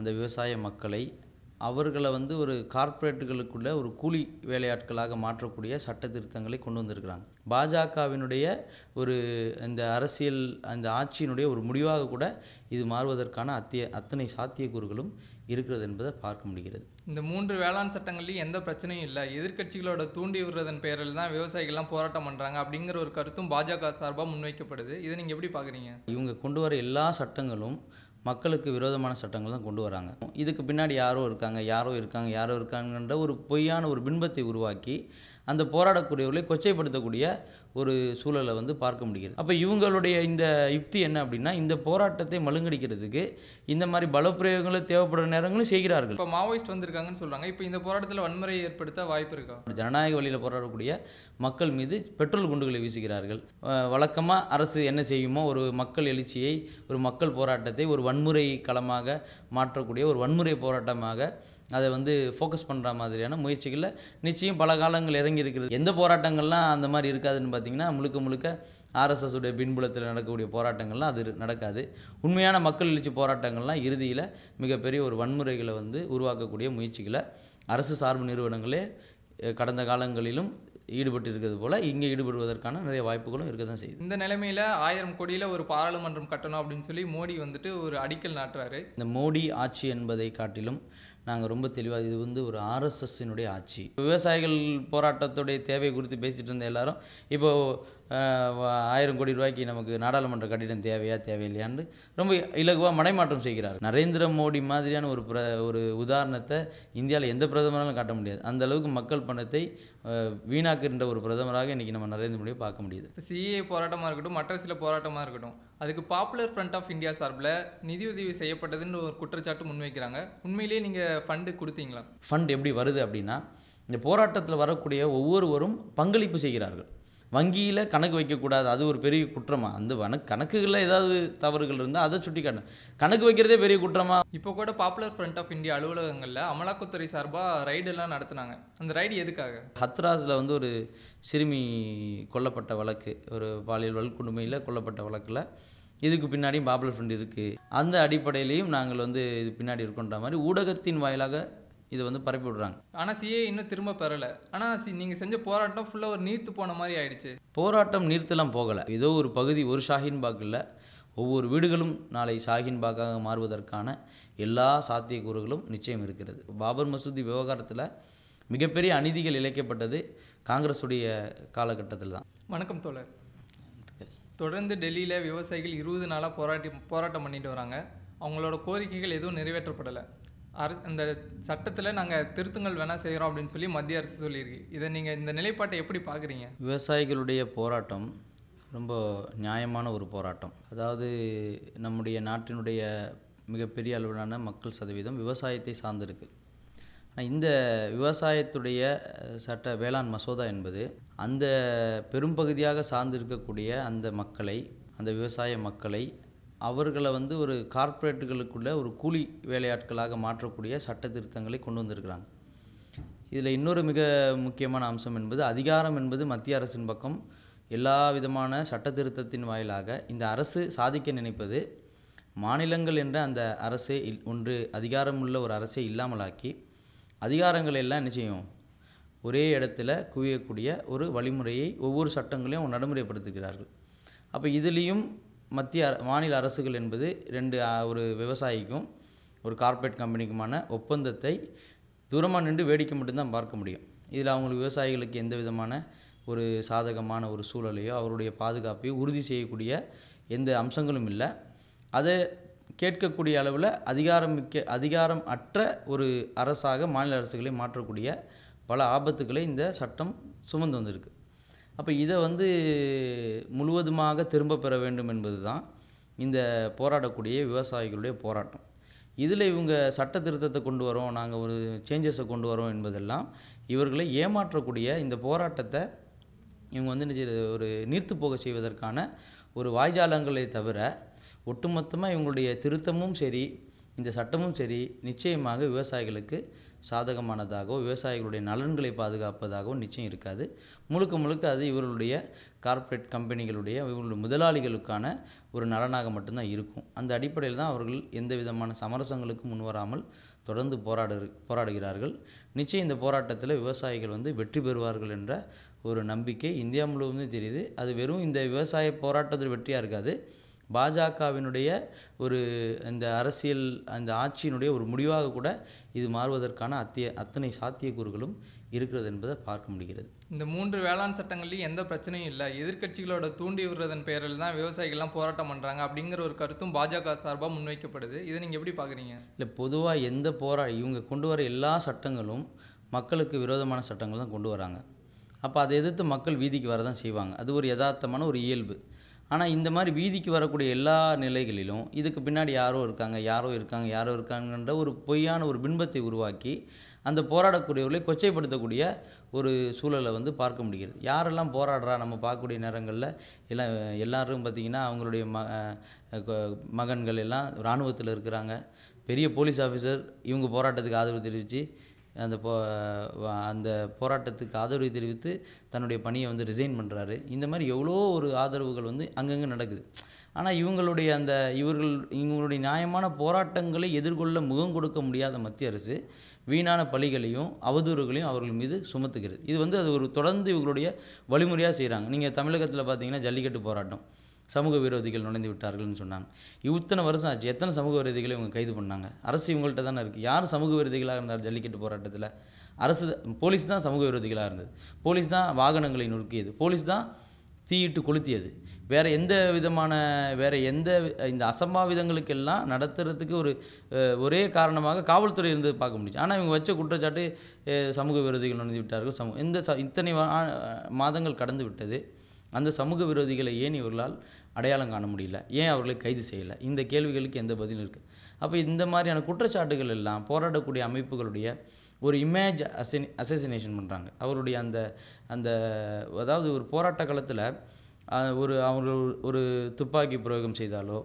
அந்த விவசாய மக்களை அவர்களை வந்து ஒரு கார்ப்பரேட்டுகளுக்குள்ள ஒரு கூலி வேலையாட்களாக மாற்றக்கூடிய சட்ட திருத்தங்களை கொண்டு வந்திருக்கிறாங்க பாஜகவினுடைய ஒரு இந்த அரசியல் அந்த ஆட்சியினுடைய ஒரு முடிவாக கூட இது மாறுவதற்கான அத்திய அத்தனை சாத்தியக்கூறுகளும் இருக்கிறது என்பதை பார்க்க முடிகிறது இந்த மூன்று வேளாண் சட்டங்கள்லையும் எந்த பிரச்சனையும் இல்லை எதிர்கட்சிகளோட தூண்டி விடுறதன் பெயரில் தான் விவசாயிகள்லாம் போராட்டம் பண்ணுறாங்க அப்படிங்கிற ஒரு கருத்தும் பாஜக சார்பாக முன்வைக்கப்படுது இதை நீங்கள் எப்படி பார்க்குறீங்க இவங்க கொண்டு வர எல்லா சட்டங்களும் மக்களுக்கு விரோதமான சட்டங்கள் தான் கொண்டு வராங்க இதுக்கு பின்னாடி யாரோ இருக்காங்க யாரோ இருக்காங்க யாரோ இருக்காங்கன்ற ஒரு பொய்யான ஒரு பின்பத்தை உருவாக்கி அந்த போராடக்கூடியவர்களை கொச்சைப்படுத்தக்கூடிய ஒரு சூழலை வந்து பார்க்க முடிகிறது அப்போ இவங்களுடைய இந்த யுக்தி என்ன அப்படின்னா இந்த போராட்டத்தை மழுங்கடிக்கிறதுக்கு இந்த மாதிரி பலப்பிரயோகங்களை தேவைப்படுற நேரங்களும் செய்கிறார்கள் இப்போ மாவோயிஸ்ட் வந்திருக்காங்கன்னு சொல்கிறாங்க இப்போ இந்த போராட்டத்தில் வன்முறை ஏற்படுத்த வாய்ப்பு இருக்கா ஜனநாயக வழியில் போராடக்கூடிய மக்கள் மீது பெட்ரோல் குண்டுகளை வீசுகிறார்கள் வழக்கமாக அரசு என்ன செய்யுமோ ஒரு மக்கள் எழுச்சியை ஒரு மக்கள் போராட்டத்தை ஒரு வன்முறை களமாக மாற்றக்கூடிய ஒரு வன்முறை போராட்டமாக அதை வந்து ஃபோக்கஸ் பண்ணுற மாதிரியான முயற்சிகளில் நிச்சயம் பல காலங்கள் இறங்கி இருக்கிறது எந்த போராட்டங்கள்லாம் அந்த மாதிரி இருக்காதுன்னு பார்த்தீங்கன்னா முழுக்க முழுக்க ஆர்எஸ்எஸுடைய பின்புலத்தில் நடக்கக்கூடிய போராட்டங்கள்லாம் அது நடக்காது உண்மையான மக்கள் எழுச்சி போராட்டங்கள்லாம் இறுதியில் மிகப்பெரிய ஒரு வன்முறைகளை வந்து உருவாக்கக்கூடிய முயற்சிகளை அரசு சார்பு நிறுவனங்களே கடந்த காலங்களிலும் ஈடுபட்டு இருக்கிறது போல் இங்கே ஈடுபடுவதற்கான நிறைய வாய்ப்புகளும் இருக்க தான் செய்யுது இந்த நிலைமையில் ஆயிரம் கோடியில் ஒரு பாராளுமன்றம் கட்டணும் அப்படின்னு சொல்லி மோடி வந்துட்டு ஒரு அடிக்கல் நாட்டுறாரு இந்த மோடி ஆட்சி என்பதை காட்டிலும் நாங்கள் ரொம்ப தெளிவாக இது வந்து ஒரு ஆர்எஸ்எஸ்ஸினுடைய ஆட்சி விவசாயிகள் போராட்டத்துடைய தேவை குறித்து பேசிகிட்டு இருந்த எல்லாரும் இப்போது ஆயிரம் கோடி ரூபாய்க்கு நமக்கு நாடாளுமன்ற கட்டிடம் தேவையா தேவையில்லையான்னு ரொம்ப இலகுவாக மனைமாற்றம் செய்கிறார் நரேந்திர மோடி மாதிரியான ஒரு பிர ஒரு உதாரணத்தை இந்தியாவில் எந்த பிரதமராலும் காட்ட முடியாது அந்த அளவுக்கு மக்கள் பணத்தை வீணாக்குகின்ற ஒரு பிரதமராக இன்றைக்கி நம்ம நரேந்திர மோடியை பார்க்க முடியுது சிஏ போராட்டமாக இருக்கட்டும் மற்ற சில போராட்டமாக இருக்கட்டும் அதுக்கு பாப்புலர் ஃப்ரண்ட் ஆஃப் இந்தியா சார்பில் நிதியுதவி செய்யப்பட்டதுன்னு ஒரு குற்றச்சாட்டு முன்வைக்கிறாங்க உண்மையிலேயே நீங்கள் ஃபண்டு கொடுத்தீங்களா ஃபண்ட் எப்படி வருது அப்படின்னா இந்த போராட்டத்தில் வரக்கூடிய ஒவ்வொருவரும் பங்களிப்பு செய்கிறார்கள் வங்கியில் கணக்கு வைக்கக்கூடாது அது ஒரு பெரிய குற்றமா அந்த வனக்கு கணக்குகளில் ஏதாவது தவறுகள் இருந்தால் அதை சுட்டி காட்டணும் கணக்கு வைக்கிறதே பெரிய குற்றமா இப்போ கூட பாப்புலர் ஃப்ரண்ட் ஆஃப் இந்தியா அலுவலகங்களில் அமலாக்கத்துறை சார்பாக ரைடெல்லாம் நடத்துனாங்க அந்த ரைடு எதுக்காக ஹத்ராஸில் வந்து ஒரு சிறுமி கொல்லப்பட்ட வழக்கு ஒரு பாலியல் வல்குடுமையில் கொல்லப்பட்ட வழக்கில் இதுக்கு பின்னாடியும் பாப்புலர் ஃப்ரண்ட் இருக்குது அந்த அடிப்படையிலையும் நாங்கள் வந்து இது பின்னாடி இருக்கோன்ற மாதிரி ஊடகத்தின் வாயிலாக இது வந்து பரப்பி விடுறாங்க ஆனால் சிஏ இன்னும் திரும்ப பெறலை ஆனால் நீங்கள் செஞ்ச போராட்டம் ஃபுல்லாக ஒரு நீர்த்து போன மாதிரி ஆயிடுச்சு போராட்டம் நீர்த்தெல்லாம் போகலை ஏதோ ஒரு பகுதி ஒரு ஷாஹின் பாக்கில் ஒவ்வொரு வீடுகளும் நாளை ஷாஹின் பாக்காக மாறுவதற்கான எல்லா சாத்தியக்கூறுகளும் நிச்சயம் இருக்கிறது பாபர் மசூதி விவகாரத்தில் மிகப்பெரிய அநீதிகள் இழைக்கப்பட்டது காங்கிரஸுடைய காலகட்டத்தில் தான் வணக்கம் தோழர் தொடர்ந்து டெல்லியில் விவசாயிகள் இருபது நாளாக போராட்டி போராட்டம் பண்ணிட்டு வராங்க அவங்களோட கோரிக்கைகள் எதுவும் நிறைவேற்றப்படலை அந்த சட்டத்தில் நாங்கள் திருத்தங்கள் வேணால் செய்கிறோம் அப்படின்னு சொல்லி மத்திய அரசு சொல்லியிருக்கு இதை நீங்கள் இந்த நிலைப்பாட்டை எப்படி பார்க்குறீங்க விவசாயிகளுடைய போராட்டம் ரொம்ப நியாயமான ஒரு போராட்டம் அதாவது நம்முடைய நாட்டினுடைய மிகப்பெரிய அளவிலான மக்கள் சதவீதம் விவசாயத்தை சார்ந்திருக்கு ஆனால் இந்த விவசாயத்துடைய சட்ட வேளாண் மசோதா என்பது அந்த பெரும்பகுதியாக சார்ந்திருக்கக்கூடிய அந்த மக்களை அந்த விவசாய மக்களை அவர்களை வந்து ஒரு கார்ப்பரேட்டுகளுக்குள்ள ஒரு கூலி வேலையாட்களாக மாற்றக்கூடிய சட்ட திருத்தங்களை கொண்டு வந்திருக்கிறாங்க இதில் இன்னொரு மிக முக்கியமான அம்சம் என்பது அதிகாரம் என்பது மத்திய அரசின் பக்கம் எல்லா விதமான சட்ட திருத்தத்தின் வாயிலாக இந்த அரசு சாதிக்க நினைப்பது மாநிலங்கள் என்ற அந்த அரசே இல் ஒன்று அதிகாரமுள்ள ஒரு அரசே இல்லாமலாக்கி அதிகாரங்கள் எல்லாம் நிச்சயம் ஒரே இடத்துல குவியக்கூடிய ஒரு வழிமுறையை ஒவ்வொரு சட்டங்களையும் நடைமுறைப்படுத்துகிறார்கள் அப்போ இதுலேயும் மத்திய மாநில அரசுகள் என்பது ரெண்டு ஒரு விவசாயிக்கும் ஒரு கார்ப்பரேட் கம்பெனிக்குமான ஒப்பந்தத்தை தூரமாக நின்று வேடிக்கை மட்டும்தான் பார்க்க முடியும் இதில் அவங்களுக்கு விவசாயிகளுக்கு எந்த விதமான ஒரு சாதகமான ஒரு சூழலையோ அவருடைய பாதுகாப்பையோ உறுதி செய்யக்கூடிய எந்த அம்சங்களும் இல்லை அதை கேட்கக்கூடிய அளவில் அதிகாரம் மிக்க அதிகாரம் அற்ற ஒரு அரசாக மாநில அரசுகளை மாற்றக்கூடிய பல ஆபத்துக்களை இந்த சட்டம் சுமந்து வந்திருக்கு அப்போ இதை வந்து முழுவதுமாக திரும்ப பெற வேண்டும் என்பது தான் இந்த போராடக்கூடிய விவசாயிகளுடைய போராட்டம் இதில் இவங்க சட்ட திருத்தத்தை கொண்டு வரோம் நாங்கள் ஒரு சேஞ்சஸை கொண்டு வரோம் என்பதெல்லாம் இவர்களை ஏமாற்றக்கூடிய இந்த போராட்டத்தை இவங்க வந்து ஒரு நீர்த்து போக செய்வதற்கான ஒரு வாய்ஜாலங்களை தவிர ஒட்டுமொத்தமாக இவங்களுடைய திருத்தமும் சரி இந்த சட்டமும் சரி நிச்சயமாக விவசாயிகளுக்கு சாதகமானதாகவோ விவசாயிகளுடைய நலன்களை பாதுகாப்பதாகவோ நிச்சயம் இருக்காது முழுக்க முழுக்க அது இவர்களுடைய கார்ப்பரேட் கம்பெனிகளுடைய இவர்களுடைய முதலாளிகளுக்கான ஒரு நலனாக மட்டும்தான் இருக்கும் அந்த அடிப்படையில் தான் அவர்கள் எந்த விதமான சமரசங்களுக்கும் முன்வராமல் தொடர்ந்து போராடு போராடுகிறார்கள் நிச்சயம் இந்த போராட்டத்தில் விவசாயிகள் வந்து வெற்றி பெறுவார்கள் என்ற ஒரு நம்பிக்கை இந்தியா முழுவதும் தெரியுது அது வெறும் இந்த விவசாய போராட்டத்தில் வெற்றியாக இருக்காது பாஜகவினுடைய ஒரு இந்த அரசியல் அந்த ஆட்சியினுடைய ஒரு முடிவாக கூட இது மாறுவதற்கான அத்திய அத்தனை சாத்தியக்கூறுகளும் இருக்கிறது என்பதை பார்க்க முடிகிறது இந்த மூன்று வேளாண் சட்டங்கள்லையும் எந்த பிரச்சனையும் இல்லை எதிர்கட்சிகளோட தூண்டி விடுறதன் பெயரில் தான் விவசாயிகள்லாம் போராட்டம் பண்ணுறாங்க அப்படிங்கிற ஒரு கருத்தும் பாஜக சார்பாக முன்வைக்கப்படுது இதை நீங்கள் எப்படி பார்க்குறீங்க இல்லை பொதுவாக எந்த போரா இவங்க கொண்டு வர எல்லா சட்டங்களும் மக்களுக்கு விரோதமான சட்டங்கள் தான் கொண்டு வராங்க அப்போ அதை எதிர்த்து மக்கள் வீதிக்கு வர தான் செய்வாங்க அது ஒரு யதார்த்தமான ஒரு இயல்பு ஆனால் இந்த மாதிரி வீதிக்கு வரக்கூடிய எல்லா நிலைகளிலும் இதுக்கு பின்னாடி யாரோ இருக்காங்க யாரோ இருக்காங்க யாரோ இருக்காங்கன்ற ஒரு பொய்யான ஒரு பின்பத்தை உருவாக்கி அந்த போராடக்கூடியவர்களை கொச்சைப்படுத்தக்கூடிய ஒரு சூழலை வந்து பார்க்க முடிகிறது யாரெல்லாம் போராடுறா நம்ம பார்க்கக்கூடிய நேரங்களில் எல்லாம் எல்லோரும் பார்த்திங்கன்னா அவங்களுடைய ம மகன்கள் எல்லாம் இராணுவத்தில் இருக்கிறாங்க பெரிய போலீஸ் ஆஃபீஸர் இவங்க போராட்டத்துக்கு ஆதரவு தெரிவித்து அந்த போ அந்த போராட்டத்துக்கு ஆதரவு தெரிவித்து தன்னுடைய பணியை வந்து ரிசைன் பண்ணுறாரு இந்த மாதிரி எவ்வளோ ஒரு ஆதரவுகள் வந்து அங்கங்கே நடக்குது ஆனால் இவங்களுடைய அந்த இவர்கள் இவங்களுடைய நியாயமான போராட்டங்களை எதிர்கொள்ள முகம் கொடுக்க முடியாத மத்திய அரசு வீணான பழிகளையும் அவதூறுகளையும் அவர்கள் மீது சுமத்துகிறது இது வந்து அது ஒரு தொடர்ந்து இவங்களுடைய வழிமுறையாக செய்கிறாங்க நீங்கள் தமிழகத்தில் பார்த்தீங்கன்னா ஜல்லிக்கட்டு போராட்டம் சமூக விரோதிகள் நுழைந்து விட்டார்கள்னு சொன்னாங்க இத்தனை வருஷம் ஆச்சு எத்தனை சமூக விரோதிகளை இவங்க கைது பண்ணாங்க அரசு இவங்கள்ட்ட தானே இருக்குது யார் சமூக விரோதிகளாக இருந்தார் ஜல்லிக்கட்டு போராட்டத்தில் அரசு போலீஸ் தான் சமூக விரோதிகளாக இருந்தது போலீஸ் தான் வாகனங்களை நொறுக்கியது போலீஸ் தான் தீயிட்டு கொளுத்தியது வேறு எந்த விதமான வேறு எந்த இந்த அசம்பாவிதங்களுக்கெல்லாம் நடத்துறதுக்கு ஒரு ஒரே காரணமாக காவல்துறை இருந்து பார்க்க முடியும் ஆனால் இவங்க வச்ச குற்றச்சாட்டு சமூக விரோதிகள் நுழைந்து விட்டார்கள் சமூக இந்த இத்தனை மாதங்கள் கடந்து விட்டது அந்த சமூக விரோதிகளை ஏன் இவர்களால் அடையாளம் காண முடியல ஏன் அவர்களை கைது செய்யலை இந்த கேள்விகளுக்கு எந்த பதிலும் இருக்குது அப்போ இந்த மாதிரியான குற்றச்சாட்டுகள் எல்லாம் போராடக்கூடிய அமைப்புகளுடைய ஒரு இமேஜ் அசினி அசோசினேஷன் பண்ணுறாங்க அவருடைய அந்த அந்த அதாவது ஒரு போராட்ட காலத்தில் ஒரு அவங்க ஒரு துப்பாக்கி பிரயோகம் செய்தாலோ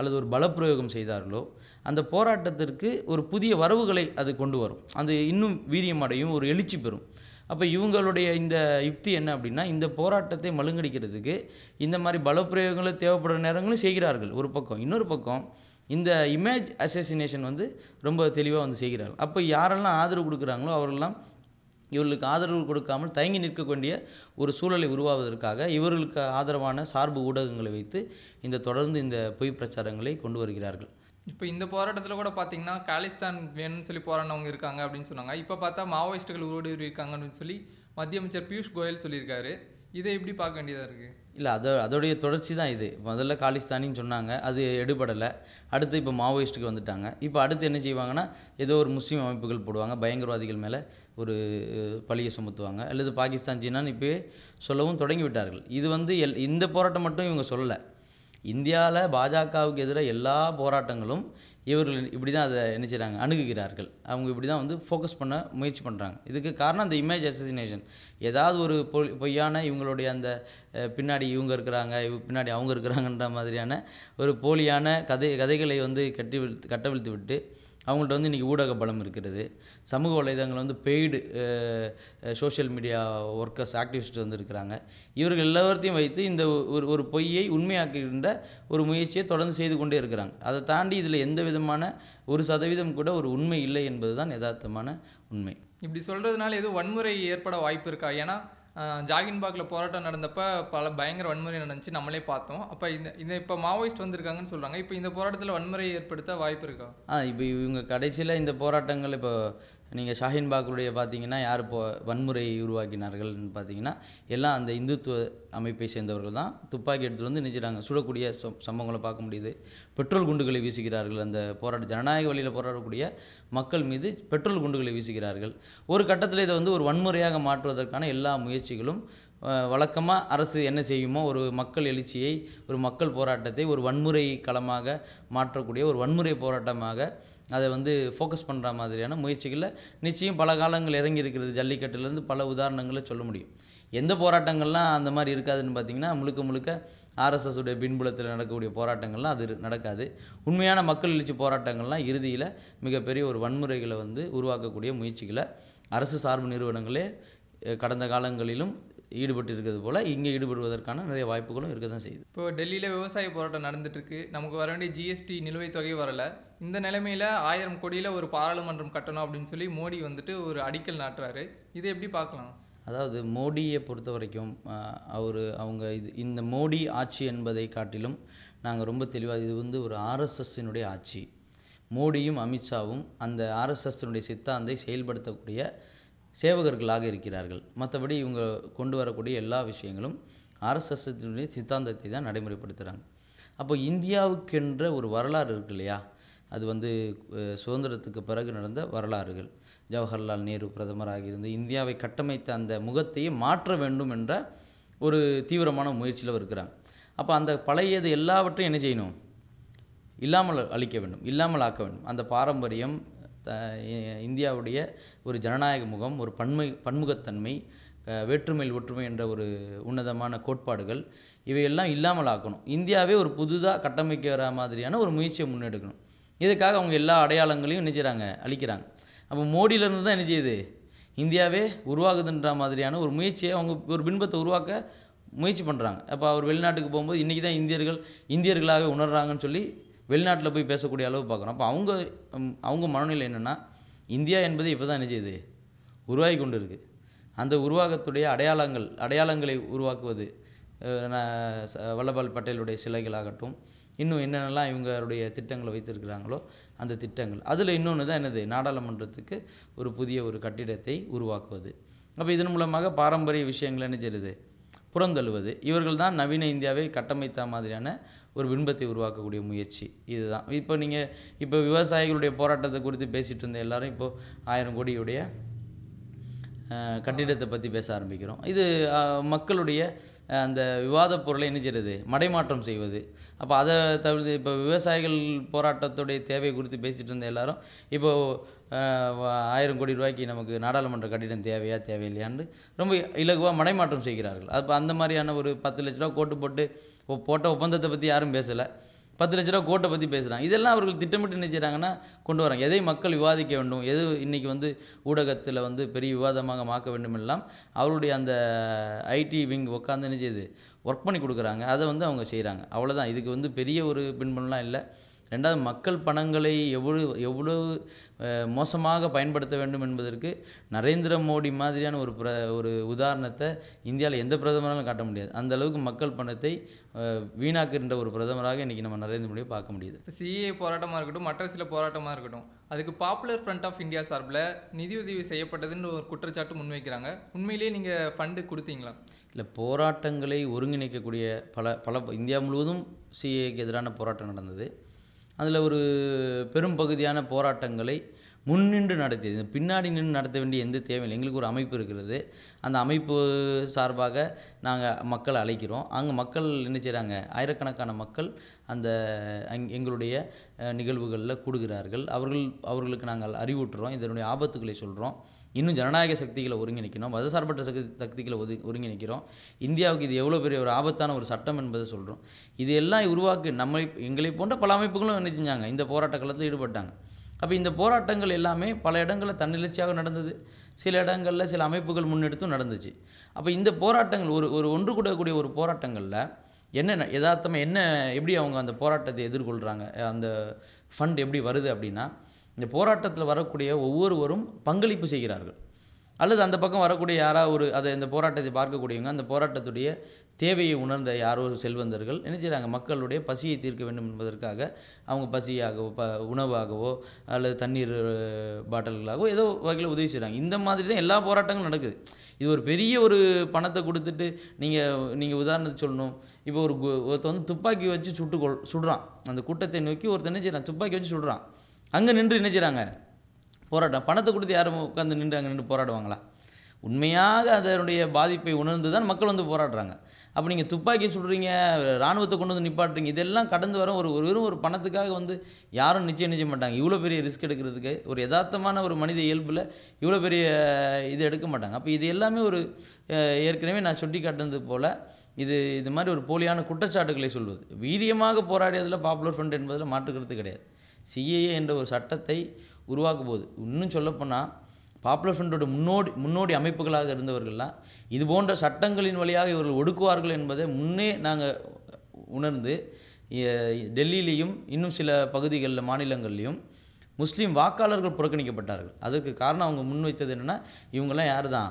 அல்லது ஒரு பலப்பிரயோகம் செய்தார்களோ அந்த போராட்டத்திற்கு ஒரு புதிய வரவுகளை அது கொண்டு வரும் அது இன்னும் வீரியம் அடையும் ஒரு எழுச்சி பெறும் அப்போ இவங்களுடைய இந்த யுக்தி என்ன அப்படின்னா இந்த போராட்டத்தை மழுங்கடிக்கிறதுக்கு இந்த மாதிரி பலப்பிரயோகங்கள் தேவைப்படுற நேரங்களும் செய்கிறார்கள் ஒரு பக்கம் இன்னொரு பக்கம் இந்த இமேஜ் அசோசினேஷன் வந்து ரொம்ப தெளிவாக வந்து செய்கிறார்கள் அப்போ யாரெல்லாம் ஆதரவு கொடுக்குறாங்களோ அவரெல்லாம் இவர்களுக்கு ஆதரவு கொடுக்காமல் தயங்கி நிற்க வேண்டிய ஒரு சூழலை உருவாவதற்காக இவர்களுக்கு ஆதரவான சார்பு ஊடகங்களை வைத்து இந்த தொடர்ந்து இந்த பொய் பிரச்சாரங்களை கொண்டு வருகிறார்கள் இப்போ இந்த போராட்டத்தில் கூட பார்த்தீங்கன்னா காலிஸ்தான் வேணும்னு சொல்லி போராடினவங்க இருக்காங்க அப்படின்னு சொன்னாங்க இப்போ பார்த்தா மாவோயிஸ்டுகள் ஊடுருவி இருக்காங்கன்னு சொல்லி மத்திய அமைச்சர் பியூஷ் கோயல் சொல்லியிருக்காரு இதை எப்படி பார்க்க வேண்டியதாக இருக்குது இல்லை அதோ அதோடைய தொடர்ச்சி தான் இது முதல்ல காலிஸ்தானின்னு சொன்னாங்க அது எடுபடலை அடுத்து இப்போ மாவோயிஸ்ட்டுக்கு வந்துட்டாங்க இப்போ அடுத்து என்ன செய்வாங்கன்னா ஏதோ ஒரு முஸ்லீம் அமைப்புகள் போடுவாங்க பயங்கரவாதிகள் மேலே ஒரு பழியை சுமத்துவாங்க அல்லது பாகிஸ்தான் சீனான்னு இப்போயே சொல்லவும் தொடங்கி விட்டார்கள் இது வந்து எல் இந்த போராட்டம் மட்டும் இவங்க சொல்லலை இந்தியாவில் பாஜகவுக்கு எதிராக எல்லா போராட்டங்களும் இவர்கள் இப்படி தான் அதை என்ன செய்கிறாங்க அணுகுகிறார்கள் அவங்க இப்படி தான் வந்து ஃபோக்கஸ் பண்ண முயற்சி பண்ணுறாங்க இதுக்கு காரணம் அந்த இமேஜ் அசசினேஷன் ஏதாவது ஒரு பொ பொய்யான இவங்களுடைய அந்த பின்னாடி இவங்க இருக்கிறாங்க இவங்க பின்னாடி அவங்க இருக்கிறாங்கன்ற மாதிரியான ஒரு போலியான கதை கதைகளை வந்து கட்டி விழ்த்து கட்டவிழ்த்து விட்டு அவங்கள்ட்ட வந்து இன்றைக்கி ஊடக பலம் இருக்கிறது சமூக வலைதளங்கள் வந்து paid social media workers activist வந்து இருக்கிறாங்க இவர்கள் எல்லாத்தையும் வைத்து இந்த ஒரு ஒரு பொய்யை உண்மையாக்குகின்ற ஒரு முயற்சியை தொடர்ந்து செய்து கொண்டே இருக்கிறாங்க அதை தாண்டி இதில் எந்த விதமான ஒரு சதவீதம் கூட ஒரு உண்மை இல்லை என்பது தான் யதார்த்தமான உண்மை இப்படி சொல்கிறதுனால எதுவும் வன்முறை ஏற்பட வாய்ப்பு இருக்கா ஏன்னா பாக்ல போராட்டம் நடந்தப்போ பல பயங்கர வன்முறை நடந்துச்சு நம்மளே பார்த்தோம் அப்போ இந்த இந்த இப்போ மாவோயிஸ்ட் வந்திருக்காங்கன்னு சொல்கிறாங்க இப்போ இந்த போராட்டத்தில் வன்முறை ஏற்படுத்த வாய்ப்பு இருக்கா இப்போ இவங்க கடைசியில் இந்த போராட்டங்கள் இப்போ நீங்கள் ஷாஹின் பாக்குடைய பார்த்தீங்கன்னா யார் இப்போ வன்முறையை உருவாக்கினார்கள்னு பார்த்தீங்கன்னா எல்லாம் அந்த இந்துத்துவ அமைப்பை சேர்ந்தவர்கள் தான் துப்பாக்கி எடுத்துகிட்டு வந்து நினைச்சிட்டாங்க சுடக்கூடிய சம்பவங்களை பார்க்க முடியுது பெட்ரோல் குண்டுகளை வீசுகிறார்கள் அந்த போராட்ட ஜனநாயக வழியில் போராடக்கூடிய மக்கள் மீது பெட்ரோல் குண்டுகளை வீசுகிறார்கள் ஒரு கட்டத்தில் இதை வந்து ஒரு வன்முறையாக மாற்றுவதற்கான எல்லா முயற்சிகளும் வழக்கமாக அரசு என்ன செய்யுமோ ஒரு மக்கள் எழுச்சியை ஒரு மக்கள் போராட்டத்தை ஒரு வன்முறை களமாக மாற்றக்கூடிய ஒரு வன்முறை போராட்டமாக அதை வந்து ஃபோக்கஸ் பண்ணுற மாதிரியான முயற்சிகளில் நிச்சயம் பல காலங்கள் இறங்கி இருக்கிறது ஜல்லிக்கட்டுலேருந்து பல உதாரணங்களை சொல்ல முடியும் எந்த போராட்டங்கள்லாம் அந்த மாதிரி இருக்காதுன்னு பார்த்தீங்கன்னா முழுக்க முழுக்க ஆர்எஸ்எஸுடைய பின்புலத்தில் நடக்கக்கூடிய போராட்டங்கள்லாம் அது நடக்காது உண்மையான மக்கள் எழுச்சி போராட்டங்கள்லாம் இறுதியில் மிகப்பெரிய ஒரு வன்முறைகளை வந்து உருவாக்கக்கூடிய முயற்சிகளை அரசு சார்பு நிறுவனங்களே கடந்த காலங்களிலும் ஈடுபட்டு இருக்கிறது போல் இங்கே ஈடுபடுவதற்கான நிறைய வாய்ப்புகளும் இருக்க தான் செய்யுது இப்போ டெல்லியில் விவசாய போராட்டம் நடந்துட்டுருக்கு நமக்கு வர வேண்டிய ஜிஎஸ்டி நிலுவைத் தொகை வரலை இந்த நிலைமையில் ஆயிரம் கோடியில் ஒரு பாராளுமன்றம் கட்டணும் அப்படின்னு சொல்லி மோடி வந்துட்டு ஒரு அடிக்கல் நாட்டுறாரு இதை எப்படி பார்க்கலாம் அதாவது மோடியை பொறுத்த வரைக்கும் அவர் அவங்க இது இந்த மோடி ஆட்சி என்பதை காட்டிலும் நாங்கள் ரொம்ப தெளிவாக இது வந்து ஒரு ஆர்எஸ்எஸ்ஸினுடைய ஆட்சி மோடியும் அமித்ஷாவும் அந்த ஆர்எஸ்எஸ்னுடைய சித்தாந்தை செயல்படுத்தக்கூடிய சேவகர்களாக இருக்கிறார்கள் மற்றபடி இவங்க கொண்டு வரக்கூடிய எல்லா விஷயங்களும் ஆர்எஸ்எஸ்னுடைய சித்தாந்தத்தை தான் நடைமுறைப்படுத்துகிறாங்க அப்போ இந்தியாவுக்கென்ற ஒரு வரலாறு இருக்கு இல்லையா அது வந்து சுதந்திரத்துக்கு பிறகு நடந்த வரலாறுகள் ஜவஹர்லால் நேரு பிரதமராக இருந்து இந்தியாவை கட்டமைத்த அந்த முகத்தையே மாற்ற வேண்டும் என்ற ஒரு தீவிரமான முயற்சியில் இருக்கிறாங்க அப்போ அந்த பழையது எல்லாவற்றையும் என்ன செய்யணும் இல்லாமல் அழிக்க வேண்டும் இல்லாமல் ஆக்க வேண்டும் அந்த பாரம்பரியம் இந்தியாவுடைய ஒரு ஜனநாயக முகம் ஒரு பன்மை பன்முகத்தன்மை வேற்றுமையில் ஒற்றுமை என்ற ஒரு உன்னதமான கோட்பாடுகள் இவையெல்லாம் இல்லாமல் ஆக்கணும் இந்தியாவே ஒரு புதுதாக கட்டமைக்கிற மாதிரியான ஒரு முயற்சியை முன்னெடுக்கணும் இதுக்காக அவங்க எல்லா அடையாளங்களையும் என்ன செய்கிறாங்க அழிக்கிறாங்க அப்போ மோடியிலேருந்து தான் என்ன செய்யுது இந்தியாவே உருவாகுதுன்ற மாதிரியான ஒரு முயற்சியை அவங்க ஒரு பின்பத்தை உருவாக்க முயற்சி பண்ணுறாங்க அப்போ அவர் வெளிநாட்டுக்கு போகும்போது இன்றைக்கி தான் இந்தியர்கள் இந்தியர்களாக உணர்கிறாங்கன்னு சொல்லி வெளிநாட்டில் போய் பேசக்கூடிய அளவு பார்க்குறோம் அப்போ அவங்க அவங்க மனநிலை என்னென்னா இந்தியா என்பது இப்போ தான் என்ன செய்யுது உருவாகி கொண்டு இருக்குது அந்த உருவாகத்துடைய அடையாளங்கள் அடையாளங்களை உருவாக்குவது வல்லபால் பட்டேலுடைய சிலைகளாகட்டும் இன்னும் என்னென்னலாம் இவங்களுடைய திட்டங்களை வைத்திருக்கிறாங்களோ அந்த திட்டங்கள் அதில் இன்னொன்று தான் என்னது நாடாளுமன்றத்துக்கு ஒரு புதிய ஒரு கட்டிடத்தை உருவாக்குவது அப்போ இதன் மூலமாக பாரம்பரிய விஷயங்கள் என்ன செய்யுது புறந்தள்ளுவது இவர்கள் தான் நவீன இந்தியாவை கட்டமைத்த மாதிரியான ஒரு பின்பத்தை உருவாக்கக்கூடிய முயற்சி இதுதான் இப்போ நீங்கள் இப்போ விவசாயிகளுடைய போராட்டத்தை குறித்து பேசிகிட்டு இருந்த எல்லாரும் இப்போது ஆயிரம் கோடியுடைய கட்டிடத்தை பற்றி பேச ஆரம்பிக்கிறோம் இது மக்களுடைய அந்த விவாத பொருளை என்ன செய்யறது மடைமாற்றம் செய்வது அப்போ அதை தவிர்த்து இப்போ விவசாயிகள் போராட்டத்துடைய தேவை குறித்து பேசிகிட்டு இருந்த எல்லாரும் இப்போது ஆயிரம் கோடி ரூபாய்க்கு நமக்கு நாடாளுமன்ற கட்டிடம் தேவையா தேவையில்லையான்னு ரொம்ப இலகுவாக மடைமாற்றம் செய்கிறார்கள் அப்போ அந்த மாதிரியான ஒரு பத்து லட்ச ரூபா கோட்டு போட்டு போட்ட ஒப்பந்தத்தை பற்றி யாரும் பேசலை பத்து லட்ச ரூபா கோட்டை பற்றி பேசுகிறாங்க இதெல்லாம் அவர்கள் திட்டமிட்டு நினைச்சாங்கன்னா கொண்டு வராங்க எதை மக்கள் விவாதிக்க வேண்டும் எது இன்றைக்கி வந்து ஊடகத்தில் வந்து பெரிய விவாதமாக மாக்க வேண்டும் எல்லாம் அவருடைய அந்த ஐடி விங் உட்காந்து என்ன செய்யுது ஒர்க் பண்ணி கொடுக்குறாங்க அதை வந்து அவங்க செய்கிறாங்க அவ்வளோதான் இதுக்கு வந்து பெரிய ஒரு பின்பணம்லாம் இல்லை ரெண்டாவது மக்கள் பணங்களை எவ்வளவு எவ்வளவு மோசமாக பயன்படுத்த வேண்டும் என்பதற்கு நரேந்திர மோடி மாதிரியான ஒரு பிர ஒரு உதாரணத்தை இந்தியாவில் எந்த பிரதமராலும் காட்ட முடியாது அந்த அளவுக்கு மக்கள் பணத்தை வீணாக்குகின்ற ஒரு பிரதமராக இன்றைக்கி நம்ம நரேந்திர மோடியை பார்க்க முடியுது சிஏ போராட்டமாக இருக்கட்டும் மற்ற சில போராட்டமாக இருக்கட்டும் அதுக்கு பாப்புலர் ஃப்ரண்ட் ஆஃப் இந்தியா சார்பில் நிதியுதவி செய்யப்பட்டதுன்னு ஒரு குற்றச்சாட்டு முன்வைக்கிறாங்க உண்மையிலேயே நீங்கள் ஃபண்டு கொடுத்தீங்களா இல்லை போராட்டங்களை ஒருங்கிணைக்கக்கூடிய பல பல இந்தியா முழுவதும் சிஏக்கு எதிரான போராட்டம் நடந்தது அதில் ஒரு பெரும் பகுதியான போராட்டங்களை முன்னின்று நடத்தியது பின்னாடி நின்று நடத்த வேண்டிய எந்த தேவையில்லை எங்களுக்கு ஒரு அமைப்பு இருக்கிறது அந்த அமைப்பு சார்பாக நாங்கள் மக்களை அழைக்கிறோம் அங்கே மக்கள் என்ன செய்கிறாங்க ஆயிரக்கணக்கான மக்கள் அந்த அங் எங்களுடைய நிகழ்வுகளில் கூடுகிறார்கள் அவர்கள் அவர்களுக்கு நாங்கள் அறிவுற்றுறோம் இதனுடைய ஆபத்துக்களை சொல்கிறோம் இன்னும் ஜனநாயக சக்திகளை ஒருங்கிணைக்கணும் மதசார்பற்ற சக்தி சக்திகளை ஒது ஒருங்கிணைக்கிறோம் இந்தியாவுக்கு இது எவ்வளோ பெரிய ஒரு ஆபத்தான ஒரு சட்டம் என்பதை சொல்கிறோம் இது எல்லாம் உருவாக்கு நம்மை எங்களை போன்ற பல அமைப்புகளும் என்ன செஞ்சாங்க இந்த போராட்ட காலத்தில் ஈடுபட்டாங்க அப்போ இந்த போராட்டங்கள் எல்லாமே பல இடங்களில் தன்னிலட்சியாக நடந்தது சில இடங்களில் சில அமைப்புகள் முன்னெடுத்தும் நடந்துச்சு அப்போ இந்த போராட்டங்கள் ஒரு ஒரு ஒன்று கூடக்கூடிய ஒரு போராட்டங்களில் என்ன யதார்த்தமாக என்ன எப்படி அவங்க அந்த போராட்டத்தை எதிர்கொள்கிறாங்க அந்த ஃபண்ட் எப்படி வருது அப்படின்னா இந்த போராட்டத்தில் வரக்கூடிய ஒவ்வொருவரும் பங்களிப்பு செய்கிறார்கள் அல்லது அந்த பக்கம் வரக்கூடிய யாராவது ஒரு அதை இந்த போராட்டத்தை பார்க்கக்கூடியவங்க அந்த போராட்டத்துடைய தேவையை உணர்ந்த யாரோ செல்வந்தர்கள் என்ன செய்கிறாங்க மக்களுடைய பசியை தீர்க்க வேண்டும் என்பதற்காக அவங்க பசியாகவோ ப உணவாகவோ அல்லது தண்ணீர் பாட்டில்களாகவோ ஏதோ வகையில் உதவி செய்கிறாங்க இந்த மாதிரி தான் எல்லா போராட்டங்களும் நடக்குது இது ஒரு பெரிய ஒரு பணத்தை கொடுத்துட்டு நீங்கள் நீங்கள் உதாரணத்துக்கு சொல்லணும் இப்போ ஒரு ஒருத்தர் வந்து துப்பாக்கி வச்சு சுட்டுக்கொள் சுடுறான் அந்த கூட்டத்தை நோக்கி ஒருத்தர் என்ன செய்கிறான் துப்பாக்கி வச்சு சுடுறான் அங்கே நின்று என்ன போராட்டம் பணத்தை கொடுத்து யாரும் உட்காந்து நின்று அங்கே நின்று போராடுவாங்களா உண்மையாக அதனுடைய பாதிப்பை உணர்ந்து தான் மக்கள் வந்து போராடுறாங்க அப்போ நீங்கள் துப்பாக்கி சுடுறீங்க இராணுவத்தை கொண்டு வந்து நிப்பாட்டுறீங்க இதெல்லாம் கடந்து வர ஒரு வெறும் ஒரு பணத்துக்காக வந்து யாரும் நிச்சயம் நிச்சயம் மாட்டாங்க இவ்வளோ பெரிய ரிஸ்க் எடுக்கிறதுக்கு ஒரு யதார்த்தமான ஒரு மனித இயல்பில் இவ்வளோ பெரிய இது எடுக்க மாட்டாங்க அப்போ இது எல்லாமே ஒரு ஏற்கனவே நான் சுட்டி காட்டினது போல் இது இது மாதிரி ஒரு போலியான குற்றச்சாட்டுகளை சொல்வது வீரியமாக போராடியதில் பாப்புலர் ஃப்ரண்ட் என்பதில் மாற்றுக்கிறது கிடையாது சிஏஏ என்ற ஒரு சட்டத்தை உருவாக்க இன்னும் சொல்லப்போனால் பாப்புலர் ஃப்ரெண்டோட முன்னோடி முன்னோடி அமைப்புகளாக இருந்தவர்கள்லாம் இது போன்ற சட்டங்களின் வழியாக இவர்கள் ஒடுக்குவார்கள் என்பதை முன்னே நாங்கள் உணர்ந்து டெல்லியிலையும் இன்னும் சில பகுதிகளில் மாநிலங்கள்லையும் முஸ்லீம் வாக்காளர்கள் புறக்கணிக்கப்பட்டார்கள் அதற்கு காரணம் அவங்க முன்வைத்தது என்னென்னா இவங்கெல்லாம் யார் தான்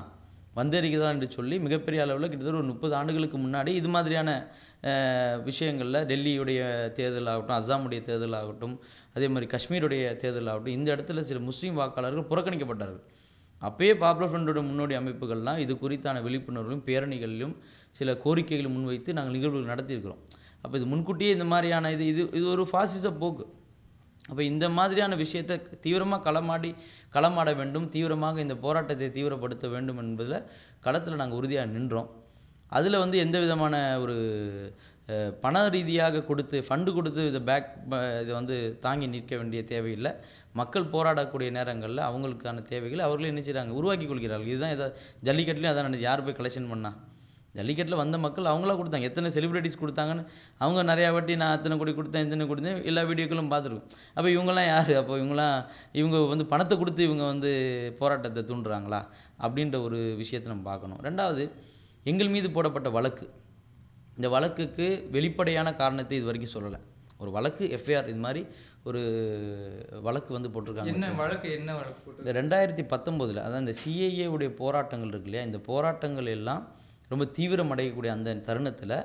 வந்தேறிக்கிறதா என்று சொல்லி மிகப்பெரிய அளவில் கிட்டத்தட்ட ஒரு முப்பது ஆண்டுகளுக்கு முன்னாடி இது மாதிரியான விஷயங்களில் டெல்லியுடைய தேர்தல் ஆகட்டும் அஸ்ஸாமுடைய தேர்தல் ஆகட்டும் அதே மாதிரி காஷ்மீருடைய தேர்தல் ஆகட்டும் இந்த இடத்துல சில முஸ்லீம் வாக்காளர்கள் புறக்கணிக்கப்பட்டார்கள் அப்பயே பாப்புலர் ஃப்ரண்டோட முன்னோடி அமைப்புகள்லாம் இது குறித்தான விழிப்புணர்வுகளும் பேரணிகளிலும் சில கோரிக்கைகளும் முன்வைத்து நாங்கள் நிகழ்வுகள் நடத்தியிருக்கிறோம் அப்போ இது முன்கூட்டியே இந்த மாதிரியான இது இது இது ஒரு ஃபாசிச போக்கு அப்போ இந்த மாதிரியான விஷயத்தை தீவிரமாக களமாடி களமாட வேண்டும் தீவிரமாக இந்த போராட்டத்தை தீவிரப்படுத்த வேண்டும் என்பதில் களத்தில் நாங்கள் உறுதியாக நின்றோம் அதில் வந்து எந்த விதமான ஒரு பண ரீதியாக கொடுத்து ஃபண்டு கொடுத்து இதை பேக் இதை வந்து தாங்கி நிற்க வேண்டிய தேவையில்லை மக்கள் போராடக்கூடிய நேரங்களில் அவங்களுக்கான தேவைகளை அவர்களே என்ன செய்கிறாங்க உருவாக்கி கொள்கிறார்கள் இதுதான் இதை ஜல்லிக்கட்டுலேயும் அதான் நினச்சி யார் போய் கலெக்ஷன் பண்ணால் ஜல்லிக்கட்டில் வந்த மக்கள் அவங்களா கொடுத்தாங்க எத்தனை செலிப்ரிட்டிஸ் கொடுத்தாங்கன்னு அவங்க நிறையா வாட்டி நான் அத்தனை கோடி கொடுத்தேன் இத்தனை கொடுத்தேன் எல்லா வீடியோக்களும் பார்த்துருக்கோம் அப்போ இவங்கெல்லாம் யார் அப்போ இவங்களாம் இவங்க வந்து பணத்தை கொடுத்து இவங்க வந்து போராட்டத்தை தூண்டுறாங்களா அப்படின்ற ஒரு விஷயத்தை நம்ம பார்க்கணும் ரெண்டாவது எங்கள் மீது போடப்பட்ட வழக்கு இந்த வழக்குக்கு வெளிப்படையான காரணத்தை இது வரைக்கும் சொல்லலை ஒரு வழக்கு எஃப்ஐஆர் இது மாதிரி ஒரு வழக்கு வந்து போட்டிருக்காங்க என்ன வழக்கு என்ன வழக்கு இந்த ரெண்டாயிரத்தி பத்தொம்போதில் அதான் இந்த சிஐஏ உடைய போராட்டங்கள் இருக்கு இல்லையா இந்த போராட்டங்கள் எல்லாம் ரொம்ப தீவிரம் அடையக்கூடிய அந்த தருணத்தில்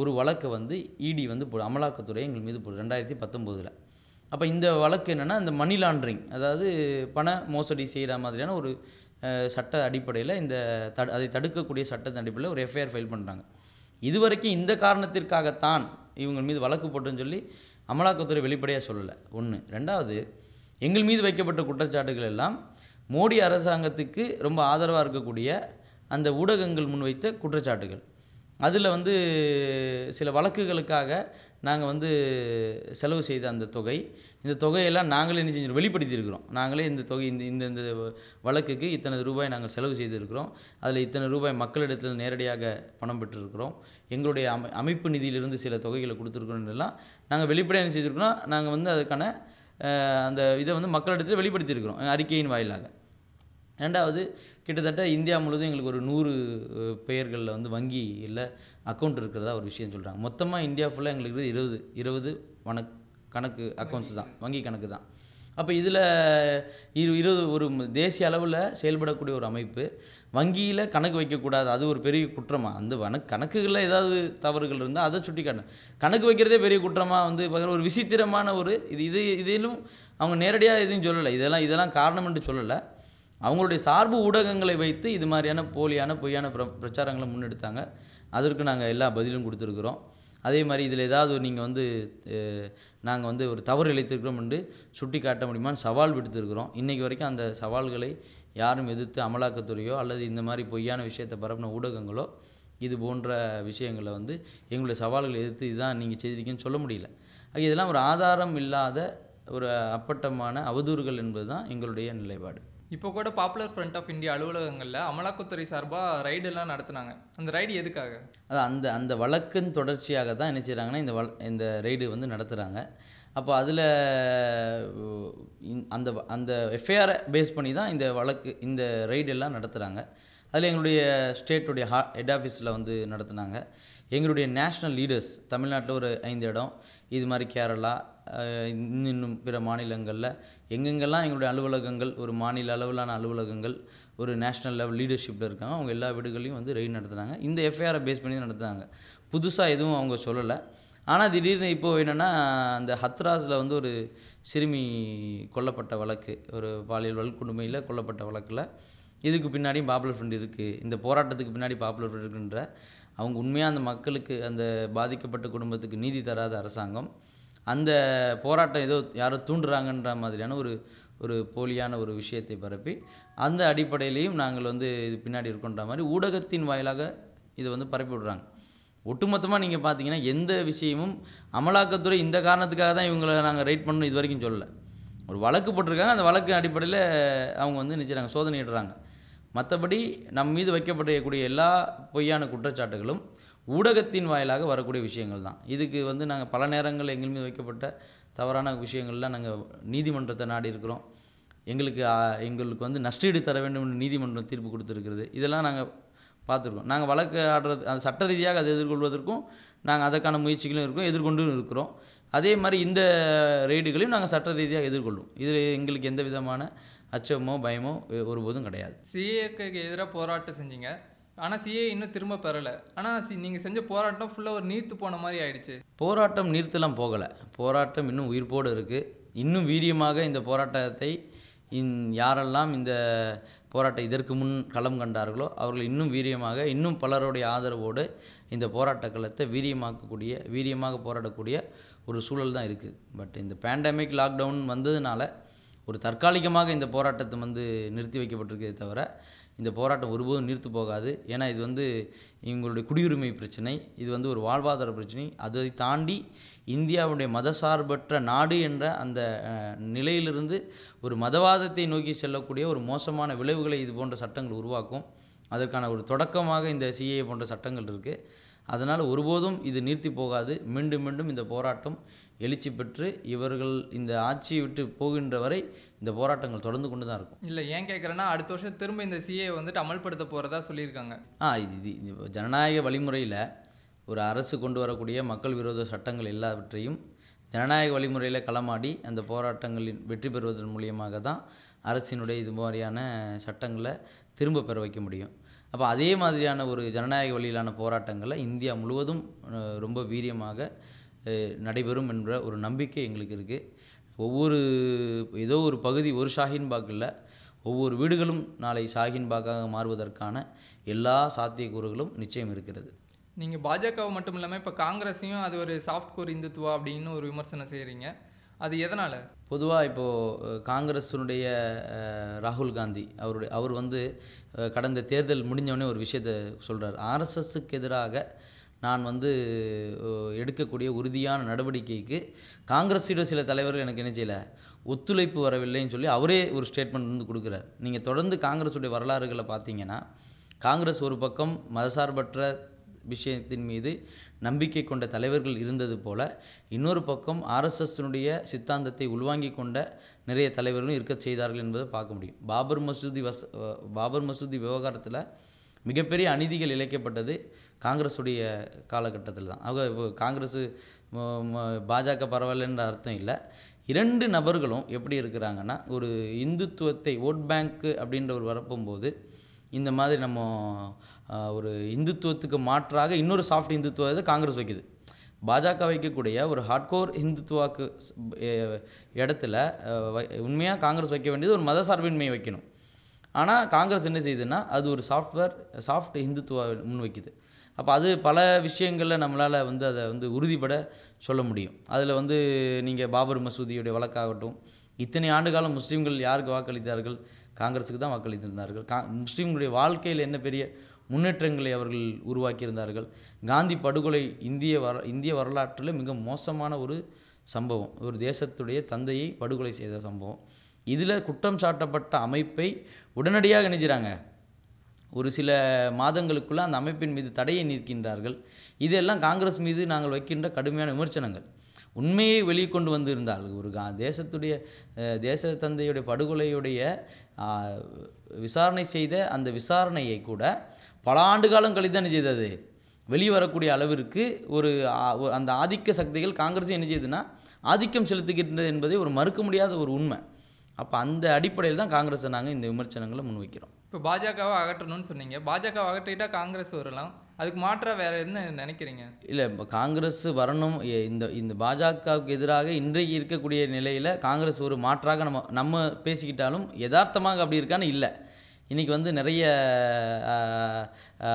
ஒரு வழக்கை வந்து இடி e வந்து போ அமலாக்கத்துறை எங்கள் மீது போடு ரெண்டாயிரத்தி பத்தொம்போதில் அப்போ இந்த வழக்கு என்னென்னா இந்த மணி லாண்ட்ரிங் அதாவது பண மோசடி செய்கிற மாதிரியான ஒரு சட்ட அடிப்படையில் இந்த த அதை தடுக்கக்கூடிய சட்டத்தின் அடிப்படையில் ஒரு எஃப்ஐஆர் ஃபைல் பண்ணுறாங்க இது வரைக்கும் இந்த காரணத்திற்காகத்தான் இவங்க மீது வழக்கு போட்டுன்னு சொல்லி அமலாக்கத்துறை வெளிப்படையாக சொல்லலை ஒன்று ரெண்டாவது எங்கள் மீது வைக்கப்பட்ட குற்றச்சாட்டுகள் எல்லாம் மோடி அரசாங்கத்துக்கு ரொம்ப ஆதரவாக இருக்கக்கூடிய அந்த ஊடகங்கள் முன்வைத்த குற்றச்சாட்டுகள் அதில் வந்து சில வழக்குகளுக்காக நாங்கள் வந்து செலவு செய்த அந்த தொகை இந்த தொகையெல்லாம் நாங்களே என்ன செஞ்சிருக்கோம் வெளிப்படுத்தியிருக்கிறோம் நாங்களே இந்த தொகை இந்த இந்த இந்த வழக்குக்கு இத்தனை ரூபாய் நாங்கள் செலவு செய்திருக்கிறோம் அதில் இத்தனை ரூபாய் மக்களிடத்தில் நேரடியாக பணம் பெற்றிருக்கிறோம் எங்களுடைய அமை அமைப்பு நிதியிலிருந்து சில தொகைகளை எல்லாம் நாங்கள் வெளிப்படையாக என்ன செஞ்சுருக்கோம்னா நாங்கள் வந்து அதுக்கான அந்த இதை வந்து மக்களிடத்தில் வெளிப்படுத்தியிருக்கிறோம் அறிக்கையின் வாயிலாக ரெண்டாவது கிட்டத்தட்ட இந்தியா முழுவதும் எங்களுக்கு ஒரு நூறு பெயர்களில் வந்து வங்கியில் அக்கௌண்ட் இருக்கிறதா ஒரு விஷயம் சொல்கிறாங்க மொத்தமாக இந்தியா ஃபுல்லாக எங்களுக்கு இருபது இருபது வணக்கம் கணக்கு அக்கௌண்ட்ஸ் தான் வங்கி கணக்கு தான் அப்போ இதில் இரு இருபது ஒரு தேசிய அளவில் செயல்படக்கூடிய ஒரு அமைப்பு வங்கியில் கணக்கு வைக்கக்கூடாது அது ஒரு பெரிய குற்றமாக அந்த வன கணக்குகளில் ஏதாவது தவறுகள் இருந்தால் அதை சுட்டி காட்டணும் கணக்கு வைக்கிறதே பெரிய குற்றமாக வந்து ஒரு விசித்திரமான ஒரு இது இது இதிலும் அவங்க நேரடியாக எதுவும் சொல்லலை இதெல்லாம் இதெல்லாம் காரணம் என்று சொல்லலை அவங்களுடைய சார்பு ஊடகங்களை வைத்து இது மாதிரியான போலியான பொய்யான பிர பிரச்சாரங்களை முன்னெடுத்தாங்க அதற்கு நாங்கள் எல்லா பதிலும் கொடுத்துருக்குறோம் அதே மாதிரி இதில் ஏதாவது நீங்கள் வந்து நாங்கள் வந்து ஒரு தவறு இழைத்திருக்கிறோம் என்று சுட்டி காட்ட முடியுமான்னு சவால் விடுத்திருக்கிறோம் இன்றைக்கு வரைக்கும் அந்த சவால்களை யாரும் எதிர்த்து அமலாக்கத்துறையோ அல்லது இந்த மாதிரி பொய்யான விஷயத்தை பரப்பின ஊடகங்களோ இது போன்ற விஷயங்களை வந்து எங்களுடைய சவால்களை எதிர்த்து இதுதான் நீங்கள் செய்திருக்கீங்கன்னு சொல்ல முடியல இதெல்லாம் ஒரு ஆதாரம் இல்லாத ஒரு அப்பட்டமான அவதூறுகள் என்பது தான் எங்களுடைய நிலைப்பாடு இப்போ கூட பாப்புலர் ஃப்ரண்ட் ஆஃப் இந்தியா அலுவலகங்களில் அமலாக்கத்துறை சார்பாக ரைடெல்லாம் நடத்துனாங்க அந்த ரைடு எதுக்காக அது அந்த அந்த வழக்கின் தொடர்ச்சியாக தான் என்ன செய்கிறாங்கன்னா இந்த வழ இந்த ரைடு வந்து நடத்துகிறாங்க அப்போ அதில் அந்த அந்த எஃப்ஐஆரை பேஸ் பண்ணி தான் இந்த வழக்கு இந்த ரைடு எல்லாம் நடத்துகிறாங்க அதில் எங்களுடைய ஸ்டேட்டுடைய ஹா ஹெட் ஆஃபீஸில் வந்து நடத்துனாங்க எங்களுடைய நேஷ்னல் லீடர்ஸ் தமிழ்நாட்டில் ஒரு ஐந்து இடம் இது மாதிரி கேரளா இன்னும் பிற மாநிலங்களில் எங்கெங்கெல்லாம் எங்களுடைய அலுவலகங்கள் ஒரு மாநில அளவிலான அலுவலகங்கள் ஒரு நேஷ்னல் லெவல் லீடர்ஷிப்பில் இருக்காங்க அவங்க எல்லா வீடுகளையும் வந்து ரெய்டு நடத்துனாங்க இந்த எஃப்ஐஆரை பேஸ் பண்ணி நடத்துனாங்க புதுசாக எதுவும் அவங்க சொல்லலை ஆனால் திடீர்னு இப்போது என்னென்னா அந்த ஹத்ராஸில் வந்து ஒரு சிறுமி கொல்லப்பட்ட வழக்கு ஒரு பாலியல் வல்கொடுமையில் கொல்லப்பட்ட வழக்கில் இதுக்கு பின்னாடியும் பாப்புலர் ஃப்ரெண்ட் இருக்குது இந்த போராட்டத்துக்கு பின்னாடி பாப்புலர் ஃப்ரெண்ட் இருக்குன்ற அவங்க உண்மையாக அந்த மக்களுக்கு அந்த பாதிக்கப்பட்ட குடும்பத்துக்கு நீதி தராத அரசாங்கம் அந்த போராட்டம் ஏதோ யாரோ தூண்டுறாங்கன்ற மாதிரியான ஒரு ஒரு போலியான ஒரு விஷயத்தை பரப்பி அந்த அடிப்படையிலையும் நாங்கள் வந்து இது பின்னாடி இருக்கோன்ற மாதிரி ஊடகத்தின் வாயிலாக இதை வந்து பரப்பி விடுறாங்க ஒட்டுமொத்தமாக நீங்கள் பார்த்தீங்கன்னா எந்த விஷயமும் அமலாக்கத்துறை இந்த காரணத்துக்காக தான் இவங்களை நாங்கள் ரைட் பண்ணணும் இது வரைக்கும் சொல்லலை ஒரு வழக்கு போட்டிருக்காங்க அந்த வழக்கு அடிப்படையில் அவங்க வந்து சோதனை சோதனையிடுறாங்க மற்றபடி நம் மீது வைக்கப்படக்கூடிய எல்லா பொய்யான குற்றச்சாட்டுகளும் ஊடகத்தின் வாயிலாக வரக்கூடிய விஷயங்கள் தான் இதுக்கு வந்து நாங்கள் பல நேரங்கள் எங்கள் மீது வைக்கப்பட்ட தவறான விஷயங்கள்லாம் நாங்கள் நீதிமன்றத்தை நாடி இருக்கிறோம் எங்களுக்கு எங்களுக்கு வந்து நஷ்டீடு தர வேண்டும் என்று நீதிமன்றம் தீர்ப்பு கொடுத்துருக்கிறது இதெல்லாம் நாங்கள் பார்த்துருக்கோம் நாங்கள் வழக்கு ஆடுறது அந்த சட்ட ரீதியாக அதை எதிர்கொள்வதற்கும் நாங்கள் அதற்கான முயற்சிகளும் இருக்கோம் எதிர்கொண்டும் இருக்கிறோம் அதே மாதிரி இந்த ரெய்டுகளையும் நாங்கள் சட்ட ரீதியாக எதிர்கொள்ளும் இது எங்களுக்கு எந்த விதமான அச்சமோ பயமோ ஒருபோதும் கிடையாது சிஏக்கு எதிராக போராட்டம் செஞ்சீங்க ஆனால் சிஏ இன்னும் திரும்ப பெறலை ஆனால் சி நீங்கள் செஞ்ச போராட்டம் ஃபுல்லாக ஒரு நீர்த்து போன மாதிரி ஆயிடுச்சு போராட்டம் நீர்த்தெல்லாம் போகலை போராட்டம் இன்னும் உயிர்ப்போடு இருக்குது இன்னும் வீரியமாக இந்த போராட்டத்தை இந் யாரெல்லாம் இந்த போராட்டம் இதற்கு முன் களம் கண்டார்களோ அவர்கள் இன்னும் வீரியமாக இன்னும் பலருடைய ஆதரவோடு இந்த போராட்ட களத்தை வீரியமாக்கக்கூடிய வீரியமாக போராடக்கூடிய ஒரு சூழல் தான் இருக்குது பட் இந்த பேண்டமிக் லாக்டவுன் வந்ததுனால ஒரு தற்காலிகமாக இந்த போராட்டத்தை வந்து நிறுத்தி வைக்கப்பட்டிருக்கே தவிர இந்த போராட்டம் ஒருபோதும் நிறுத்து போகாது ஏன்னா இது வந்து இவங்களுடைய குடியுரிமை பிரச்சனை இது வந்து ஒரு வாழ்வாதார பிரச்சனை அதை தாண்டி இந்தியாவுடைய மதசார்பற்ற நாடு என்ற அந்த நிலையிலிருந்து ஒரு மதவாதத்தை நோக்கி செல்லக்கூடிய ஒரு மோசமான விளைவுகளை இது போன்ற சட்டங்கள் உருவாக்கும் அதற்கான ஒரு தொடக்கமாக இந்த சிஏ போன்ற சட்டங்கள் இருக்குது அதனால் ஒருபோதும் இது நிறுத்தி போகாது மீண்டும் மீண்டும் இந்த போராட்டம் எழுச்சி பெற்று இவர்கள் இந்த ஆட்சியை விட்டு போகின்ற வரை இந்த போராட்டங்கள் தொடர்ந்து கொண்டு தான் இருக்கும் இல்லை ஏன் கேட்குறேன்னா அடுத்த வருஷம் திரும்ப இந்த சிஏ வந்துட்டு அமல்படுத்த போகிறதா சொல்லியிருக்காங்க ஆ இது இது ஜனநாயக வழிமுறையில் ஒரு அரசு கொண்டு வரக்கூடிய மக்கள் விரோத சட்டங்கள் எல்லாவற்றையும் ஜனநாயக வழிமுறையில் களமாடி அந்த போராட்டங்களின் வெற்றி பெறுவதன் மூலியமாக தான் அரசினுடைய இது மாதிரியான சட்டங்களை திரும்ப பெற வைக்க முடியும் அப்போ அதே மாதிரியான ஒரு ஜனநாயக வழியிலான போராட்டங்களை இந்தியா முழுவதும் ரொம்ப வீரியமாக நடைபெறும் என்ற ஒரு நம்பிக்கை எங்களுக்கு இருக்குது ஒவ்வொரு ஏதோ ஒரு பகுதி ஒரு ஷாஹின் பாக் இல்லை ஒவ்வொரு வீடுகளும் நாளை ஷாஹின்பாக்காக பாக்காக மாறுவதற்கான எல்லா சாத்தியக்கூறுகளும் நிச்சயம் இருக்கிறது நீங்கள் பாஜகவை மட்டும் இல்லாமல் இப்போ காங்கிரஸையும் அது ஒரு சாஃப்ட் கோர் இந்துத்துவா அப்படின்னு ஒரு விமர்சனம் செய்கிறீங்க அது எதனால் பொதுவாக இப்போது காங்கிரஸினுடைய ராகுல் காந்தி அவருடைய அவர் வந்து கடந்த தேர்தல் முடிஞ்சவொடனே ஒரு விஷயத்தை சொல்கிறார் ஆர்எஸ்எஸுக்கு எதிராக நான் வந்து எடுக்கக்கூடிய உறுதியான நடவடிக்கைக்கு காங்கிரஸிட சில தலைவர்கள் எனக்கு என்ன செய்யல ஒத்துழைப்பு வரவில்லைன்னு சொல்லி அவரே ஒரு ஸ்டேட்மெண்ட் வந்து கொடுக்குறார் நீங்கள் தொடர்ந்து காங்கிரஸுடைய வரலாறுகளை பார்த்தீங்கன்னா காங்கிரஸ் ஒரு பக்கம் மதசார்பற்ற விஷயத்தின் மீது நம்பிக்கை கொண்ட தலைவர்கள் இருந்தது போல இன்னொரு பக்கம் ஆர்எஸ்எஸ்னுடைய சித்தாந்தத்தை உள்வாங்கி கொண்ட நிறைய தலைவர்களும் இருக்க செய்தார்கள் என்பதை பார்க்க முடியும் பாபர் மசூதி வச பாபர் மசூதி விவகாரத்தில் மிகப்பெரிய அநீதிகள் இழைக்கப்பட்டது காங்கிரஸுடைய காலகட்டத்தில் தான் அவங்க காங்கிரஸ் பாஜக பரவாயில்லன்ற அர்த்தம் இல்லை இரண்டு நபர்களும் எப்படி இருக்கிறாங்கன்னா ஒரு இந்துத்துவத்தை ஓட் பேங்க்கு அப்படின்ற ஒரு வரப்பும்போது இந்த மாதிரி நம்ம ஒரு இந்துத்துவத்துக்கு மாற்றாக இன்னொரு சாஃப்ட் இந்துத்துவத்தை காங்கிரஸ் வைக்குது பாஜக வைக்கக்கூடிய ஒரு ஹார்ட்கோர் இந்துத்துவாக்கு இடத்துல உண்மையாக காங்கிரஸ் வைக்க வேண்டியது ஒரு மதசார்பின்மையை வைக்கணும் ஆனால் காங்கிரஸ் என்ன செய்யுதுன்னா அது ஒரு சாஃப்ட்வேர் சாஃப்ட் இந்துத்துவ முன் வைக்குது அப்போ அது பல விஷயங்களில் நம்மளால் வந்து அதை வந்து உறுதிப்பட சொல்ல முடியும் அதில் வந்து நீங்கள் பாபர் மசூதியுடைய வழக்காகட்டும் இத்தனை ஆண்டு காலம் முஸ்லீம்கள் யாருக்கு வாக்களித்தார்கள் காங்கிரஸுக்கு தான் வாக்களித்திருந்தார்கள் கா முஸ்லீம்களுடைய வாழ்க்கையில் என்ன பெரிய முன்னேற்றங்களை அவர்கள் உருவாக்கியிருந்தார்கள் காந்தி படுகொலை இந்திய வர இந்திய வரலாற்றில் மிக மோசமான ஒரு சம்பவம் ஒரு தேசத்துடைய தந்தையை படுகொலை செய்த சம்பவம் இதில் குற்றம் சாட்டப்பட்ட அமைப்பை உடனடியாக நினைச்சிறாங்க ஒரு சில மாதங்களுக்குள்ளே அந்த அமைப்பின் மீது தடையை நிற்கின்றார்கள் இதெல்லாம் காங்கிரஸ் மீது நாங்கள் வைக்கின்ற கடுமையான விமர்சனங்கள் உண்மையை வெளியே கொண்டு வந்திருந்தால் ஒரு கா தேசத்துடைய தேச தந்தையுடைய படுகொலையுடைய விசாரணை செய்த அந்த விசாரணையை கூட பல ஆண்டு காலம் கழித்தான செய்தது வரக்கூடிய அளவிற்கு ஒரு அந்த ஆதிக்க சக்திகள் காங்கிரஸ் என்ன செய்யுதுன்னா ஆதிக்கம் செலுத்துகின்றது என்பதை ஒரு மறுக்க முடியாத ஒரு உண்மை அப்போ அந்த அடிப்படையில் தான் காங்கிரஸை நாங்கள் இந்த விமர்சனங்களை முன்வைக்கிறோம் இப்போ பாஜகவை அகற்றணும்னு சொன்னீங்க பாஜக அகற்றிட்டால் காங்கிரஸ் வரலாம் அதுக்கு மாற்றாக வேறு என்ன நினைக்கிறீங்க இல்லை இப்போ காங்கிரஸ் வரணும் இந்த இந்த பாஜகவுக்கு எதிராக இன்றைக்கு இருக்கக்கூடிய நிலையில் காங்கிரஸ் ஒரு மாற்றாக நம்ம நம்ம பேசிக்கிட்டாலும் யதார்த்தமாக அப்படி இருக்கான்னு இல்லை இன்றைக்கி வந்து நிறைய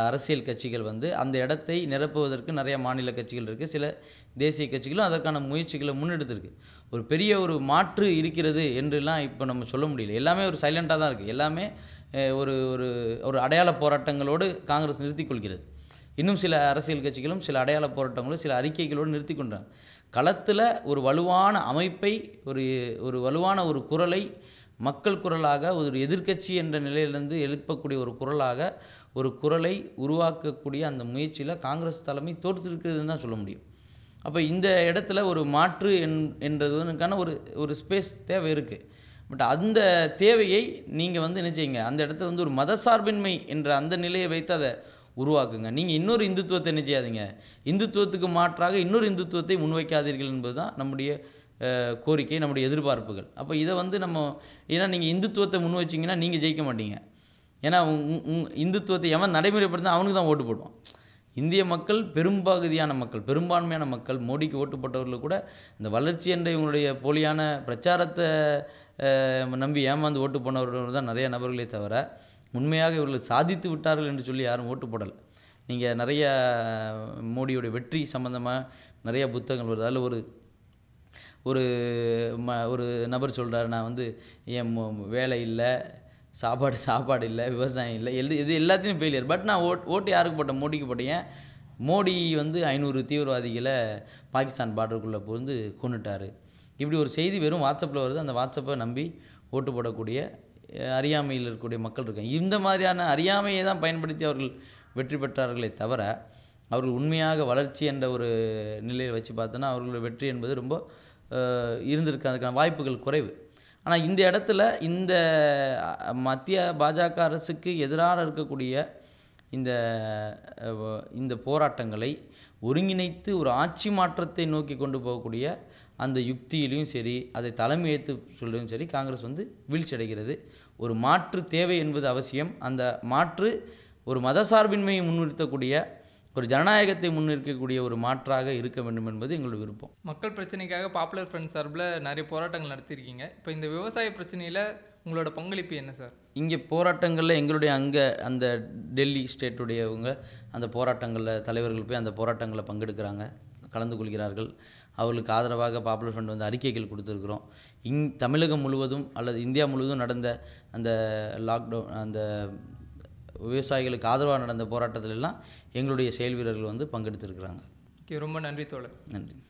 அரசியல் கட்சிகள் வந்து அந்த இடத்தை நிரப்புவதற்கு நிறைய மாநில கட்சிகள் இருக்குது சில தேசிய கட்சிகளும் அதற்கான முயற்சிகளை முன்னெடுத்திருக்கு ஒரு பெரிய ஒரு மாற்று இருக்கிறது என்றுலாம் இப்போ நம்ம சொல்ல முடியல எல்லாமே ஒரு சைலண்ட்டாக தான் இருக்குது எல்லாமே ஒரு ஒரு ஒரு அடையாள போராட்டங்களோடு காங்கிரஸ் நிறுத்தி கொள்கிறது இன்னும் சில அரசியல் கட்சிகளும் சில அடையாள போராட்டங்களும் சில அறிக்கைகளோடு நிறுத்தி கொண்டாங்க களத்தில் ஒரு வலுவான அமைப்பை ஒரு ஒரு வலுவான ஒரு குரலை மக்கள் குரலாக ஒரு எதிர்க்கட்சி என்ற நிலையிலிருந்து எழுப்பக்கூடிய ஒரு குரலாக ஒரு குரலை உருவாக்கக்கூடிய அந்த முயற்சியில் காங்கிரஸ் தலைமை தோற்றுருக்குதுன்னு தான் சொல்ல முடியும் அப்போ இந்த இடத்துல ஒரு மாற்று என் என்றதுக்கான ஒரு ஒரு ஸ்பேஸ் தேவை இருக்குது பட் அந்த தேவையை நீங்கள் வந்து என்ன செய்யுங்க அந்த இடத்த வந்து ஒரு மதசார்பின்மை என்ற அந்த நிலையை வைத்து அதை உருவாக்குங்க நீங்கள் இன்னொரு இந்துத்துவத்தை என்ன செய்யாதீங்க இந்துத்துவத்துக்கு மாற்றாக இன்னொரு இந்துத்துவத்தை முன்வைக்காதீர்கள் என்பது தான் நம்முடைய கோரிக்கை நம்முடைய எதிர்பார்ப்புகள் அப்போ இதை வந்து நம்ம ஏன்னா நீங்கள் இந்துத்துவத்தை முன் வச்சிங்கன்னா நீங்கள் ஜெயிக்க மாட்டீங்க ஏன்னா இந்துத்துவத்தை எவன் நடைமுறைப்படுத்தினா அவனுக்கு தான் ஓட்டு போடுவான் இந்திய மக்கள் பெரும்பகுதியான மக்கள் பெரும்பான்மையான மக்கள் மோடிக்கு ஓட்டு போட்டவர்கள் கூட இந்த வளர்ச்சி என்ற இவங்களுடைய போலியான பிரச்சாரத்தை நம்பி ஏமாந்து ஓட்டு போனவர்கள் தான் நிறைய நபர்களே தவிர உண்மையாக இவர்கள் சாதித்து விட்டார்கள் என்று சொல்லி யாரும் ஓட்டு போடல் நீங்கள் நிறைய மோடியோடைய வெற்றி சம்மந்தமாக நிறையா புத்தகங்கள் வருது அதில் ஒரு ஒரு ம ஒரு நபர் சொல்கிறார் நான் வந்து என் வேலை இல்லை சாப்பாடு சாப்பாடு இல்லை விவசாயம் இல்லை எது இது எல்லாத்தையும் ஃபெயிலியர் பட் நான் ஓட் ஓட்டு யாருக்கு போட்டேன் மோடிக்கு போட்டேன் மோடி வந்து ஐநூறு தீவிரவாதிகளை பாகிஸ்தான் பார்டருக்குள்ளே புகுந்து கொண்டுட்டார் இப்படி ஒரு செய்தி வெறும் வாட்ஸ்அப்பில் வருது அந்த வாட்ஸ்அப்பை நம்பி ஓட்டு போடக்கூடிய அறியாமையில் இருக்கக்கூடிய மக்கள் இருக்காங்க இந்த மாதிரியான அறியாமையை தான் பயன்படுத்தி அவர்கள் வெற்றி பெற்றார்களே தவிர அவர்கள் உண்மையாக வளர்ச்சி என்ற ஒரு நிலையில் வச்சு பார்த்தோன்னா அவர்களோட வெற்றி என்பது ரொம்ப இருந்திருக்க அதுக்கான வாய்ப்புகள் குறைவு ஆனால் இந்த இடத்துல இந்த மத்திய பாஜக அரசுக்கு எதிராக இருக்கக்கூடிய இந்த இந்த போராட்டங்களை ஒருங்கிணைத்து ஒரு ஆட்சி மாற்றத்தை நோக்கி கொண்டு போகக்கூடிய அந்த யுக்தியிலையும் சரி அதை தலைமை ஏற்று சொல்லும் சரி காங்கிரஸ் வந்து வீழ்ச்சியடைகிறது ஒரு மாற்று தேவை என்பது அவசியம் அந்த மாற்று ஒரு மதசார்பின்மையை முன்னிறுத்தக்கூடிய ஒரு ஜனநாயகத்தை முன்னிற்கக்கூடிய ஒரு மாற்றாக இருக்க வேண்டும் என்பது எங்களோட விருப்பம் மக்கள் பிரச்சனைக்காக பாப்புலர் ஃப்ரெண்ட் சார்பில் நிறைய போராட்டங்கள் நடத்தியிருக்கீங்க இப்போ இந்த விவசாய பிரச்சனையில் உங்களோட பங்களிப்பு என்ன சார் இங்கே போராட்டங்களில் எங்களுடைய அங்கே அந்த டெல்லி ஸ்டேட்டுடையவங்க அந்த போராட்டங்களில் தலைவர்கள் போய் அந்த போராட்டங்களில் பங்கெடுக்கிறாங்க கலந்து கொள்கிறார்கள் அவர்களுக்கு ஆதரவாக பாப்புலர் ஃப்ரண்ட் வந்து அறிக்கைகள் கொடுத்துருக்குறோம் இங் தமிழகம் முழுவதும் அல்லது இந்தியா முழுவதும் நடந்த அந்த லாக்டவுன் அந்த விவசாயிகளுக்கு ஆதரவாக நடந்த போராட்டத்திலெல்லாம் எங்களுடைய செயல் வீரர்கள் வந்து பங்கெடுத்திருக்கிறாங்க ஓகே ரொம்ப நன்றி தோழர் நன்றி